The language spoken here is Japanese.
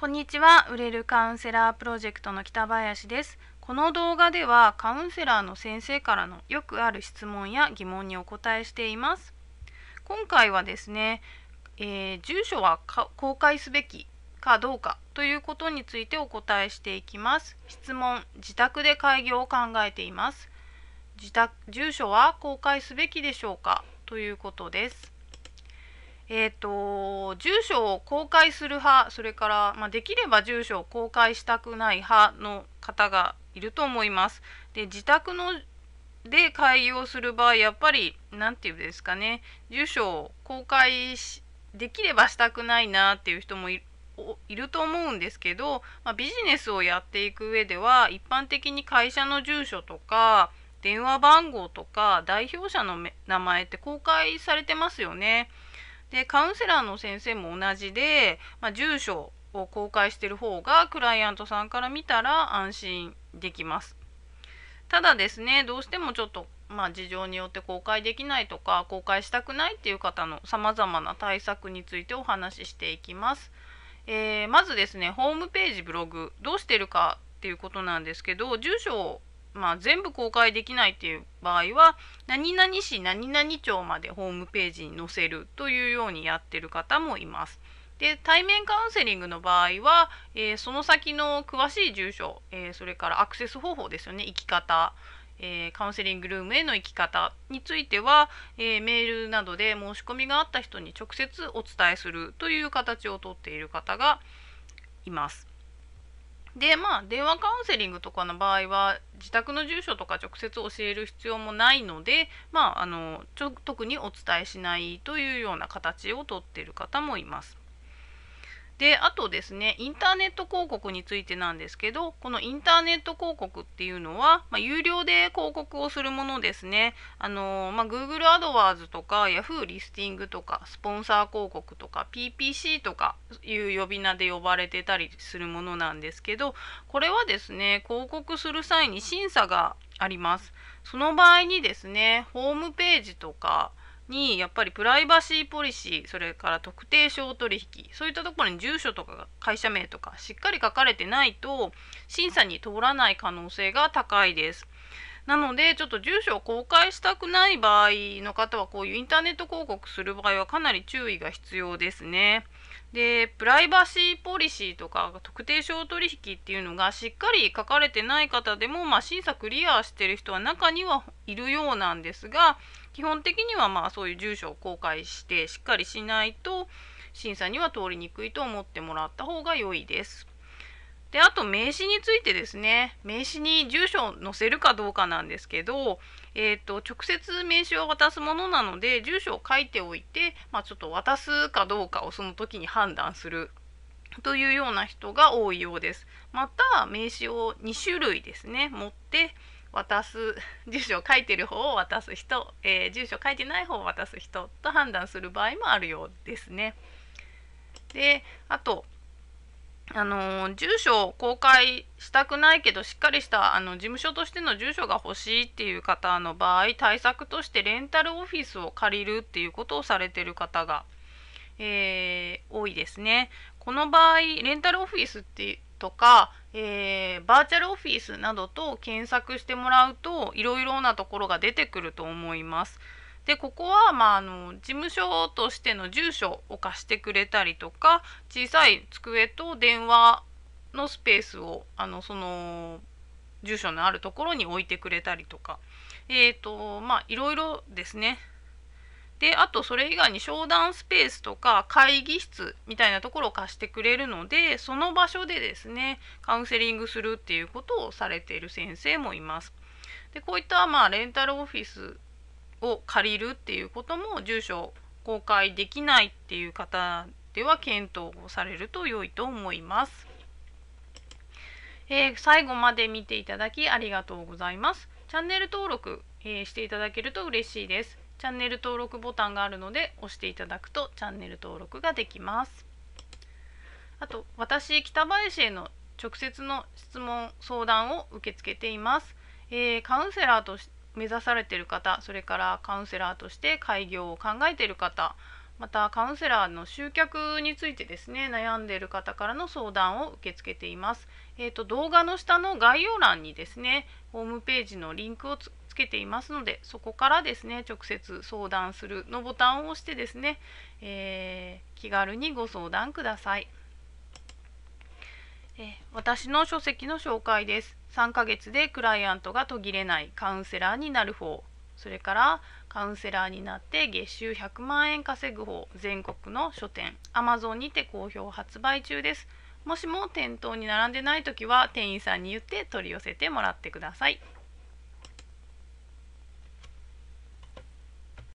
こんにちは売れるカウンセラープロジェクトの北林ですこの動画ではカウンセラーの先生からのよくある質問や疑問にお答えしています今回はですね、えー、住所は公開すべきかどうかということについてお答えしていきます質問自宅で開業を考えています自宅住所は公開すべきでしょうかということですえーと、住所を公開する派それから、まあ、できれば住所を公開したくない派の方がいると思います。で自宅ので開業する場合やっぱり何て言うんですかね住所を公開できればしたくないなっていう人もいると思うんですけど、まあ、ビジネスをやっていく上では一般的に会社の住所とか電話番号とか代表者の名前って公開されてますよね。でカウンセラーの先生も同じで、まあ、住所を公開してる方がクライアントさんから見たら安心できます。ただですねどうしてもちょっとまあ、事情によって公開できないとか公開したくないっていう方のさまざまな対策についてお話ししていきます。えー、まずですねホームページブログどうしてるかっていうことなんですけど住所をまあ、全部公開できないっていう場合は何々市何々町までホームページに載せるというようにやってる方もいます。で対面カウンセリングの場合は、えー、その先の詳しい住所、えー、それからアクセス方法ですよね行き方、えー、カウンセリングルームへの行き方については、えメールなどで申し込みがあった人に直接お伝えするという形をとっている方がいます。でまあ電話カウンセリングとかの場合は自宅の住所とか直接教える必要もないので、まあ、あのちょ特にお伝えしないというような形をとっている方もいます。であとですねインターネット広告についてなんですけどこのインターネット広告っていうのは、まあ、有料で広告をするものですねあの、まあ、Google AdWords とか Yahoo リスティングとかスポンサー広告とか PPC とかいう呼び名で呼ばれてたりするものなんですけどこれはですね広告する際に審査がありますその場合にですねホームページとかにやっぱりプライバシーポリシーそれから特定商取引そういったところに住所とか会社名とかしっかり書かれてないと審査に通らない可能性が高いです。なのでちょっと住所を公開したくない場合の方はこういうインターネット広告する場合はかなり注意が必要ですね。でプライバシーポリシーとか特定商取引っていうのがしっかり書かれてない方でも、まあ、審査クリアしてる人は中にはいるようなんですが基本的にはまあそういう住所を公開してしっかりしないと審査には通りにくいと思ってもらった方が良いです。であと名刺についてですね名刺に住所を載せるかどうかなんですけど、えーと、直接名刺を渡すものなので住所を書いておいて、まあ、ちょっと渡すかどうかをその時に判断するというような人が多いようです。また名刺を2種類ですね持って渡す住所を書いてる方を渡す人、えー、住所書いてない方を渡す人と判断する場合もあるようですね。であとあの住所を公開したくないけどしっかりしたあの事務所としての住所が欲しいっていう方の場合対策としてレンタルオフィスを借りるっていうことをされてる方が、えー、多いですね。この場合レンタルオフィスってとか、えー、バーチャルオフィスなどと検索してもらうといろいろなところが出てくると思います。でここは、まあ、あの事務所としての住所を貸してくれたりとか小さい机と電話のスペースをあのその住所のあるところに置いてくれたりとかえー、とまあいろいろですね。であとそれ以外に商談スペースとか会議室みたいなところを貸してくれるのでその場所でですねカウンセリングするっていうことをされている先生もいます。でこういったまあレンタルオフィスを借りるっていうことも住所公開できないっていう方では検討をされると良いと思います。えー、最後まで見ていただきありがとうございます。チャンネル登録、えー、していただけると嬉しいです。チャンネル登録ボタンがあるので押していただくとチャンネル登録ができます。あと私北林への直接の質問相談を受け付けています。えー、カウンセラーとして目指されてる方それからカウンセラーとして開業を考えている方またカウンセラーの集客についてですね悩んでいる方からの相談を受け付けています、えーと、動画の下の概要欄にですねホームページのリンクをつけていますのでそこからですね直接相談するのボタンを押してですね、えー、気軽にご相談ください。え私の書籍の紹介です3ヶ月でクライアントが途切れないカウンセラーになる方それからカウンセラーになって月収100万円稼ぐ方全国の書店 Amazon にて好評発売中ですもしも店頭に並んでない時は店員さんに言って取り寄せてもらってください。